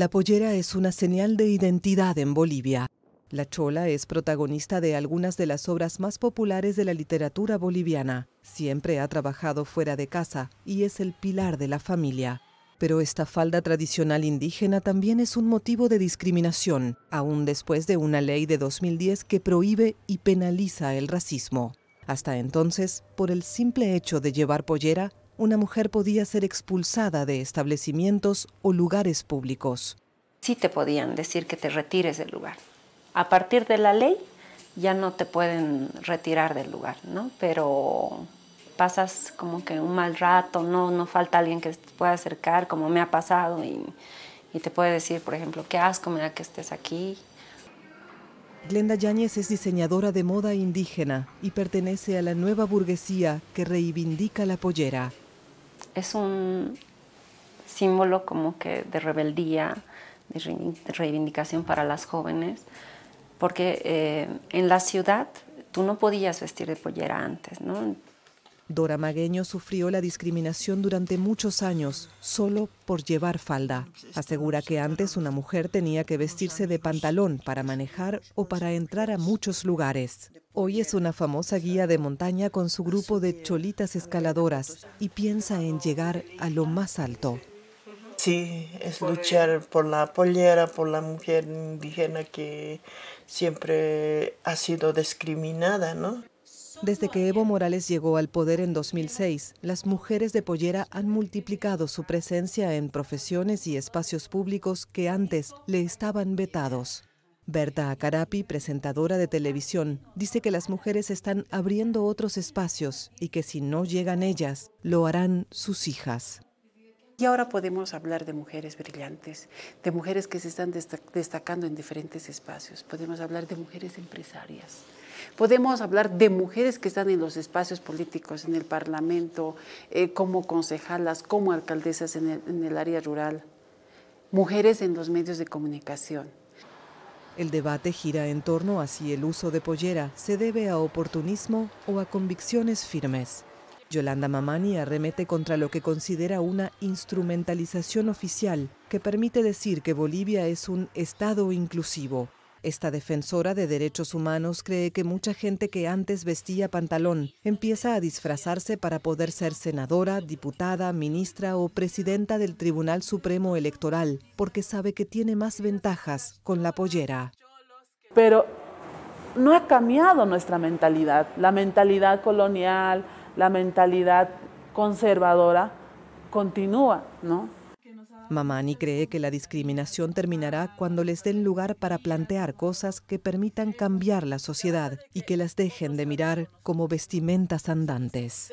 La pollera es una señal de identidad en Bolivia. La chola es protagonista de algunas de las obras más populares de la literatura boliviana. Siempre ha trabajado fuera de casa y es el pilar de la familia. Pero esta falda tradicional indígena también es un motivo de discriminación, aún después de una ley de 2010 que prohíbe y penaliza el racismo. Hasta entonces, por el simple hecho de llevar pollera, una mujer podía ser expulsada de establecimientos o lugares públicos. Sí te podían decir que te retires del lugar. A partir de la ley ya no te pueden retirar del lugar, ¿no? Pero pasas como que un mal rato, no, no falta alguien que te pueda acercar, como me ha pasado, y, y te puede decir, por ejemplo, qué asco me da que estés aquí, Glenda Yáñez es diseñadora de moda indígena y pertenece a la nueva burguesía que reivindica la pollera es un símbolo como que de rebeldía, de reivindicación para las jóvenes, porque eh, en la ciudad tú no podías vestir de pollera antes, ¿no? Dora Magueño sufrió la discriminación durante muchos años, solo por llevar falda. Asegura que antes una mujer tenía que vestirse de pantalón para manejar o para entrar a muchos lugares. Hoy es una famosa guía de montaña con su grupo de cholitas escaladoras y piensa en llegar a lo más alto. Sí, es luchar por la pollera, por la mujer indígena que siempre ha sido discriminada, ¿no? Desde que Evo Morales llegó al poder en 2006, las mujeres de pollera han multiplicado su presencia en profesiones y espacios públicos que antes le estaban vetados. Berta Acarapi, presentadora de televisión, dice que las mujeres están abriendo otros espacios y que si no llegan ellas, lo harán sus hijas. Y ahora podemos hablar de mujeres brillantes, de mujeres que se están destacando en diferentes espacios. Podemos hablar de mujeres empresarias. Podemos hablar de mujeres que están en los espacios políticos, en el Parlamento, eh, como concejalas, como alcaldesas en el área rural. Mujeres en los medios de comunicación. El debate gira en torno a si el uso de pollera se debe a oportunismo o a convicciones firmes. Yolanda Mamani arremete contra lo que considera una instrumentalización oficial que permite decir que Bolivia es un Estado inclusivo. Esta defensora de derechos humanos cree que mucha gente que antes vestía pantalón empieza a disfrazarse para poder ser senadora, diputada, ministra o presidenta del Tribunal Supremo Electoral, porque sabe que tiene más ventajas con la pollera. Pero no ha cambiado nuestra mentalidad, la mentalidad colonial, la mentalidad conservadora continúa, ¿no? Mamani cree que la discriminación terminará cuando les den lugar para plantear cosas que permitan cambiar la sociedad y que las dejen de mirar como vestimentas andantes.